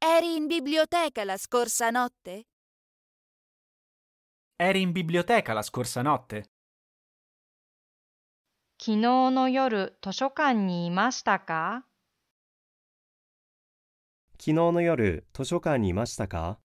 Eri in biblioteca la scorsa notte? Eri in biblioteca la scorsa notte? 昨日の夜、図書館にいましたか昨日の夜、図書館にいましたか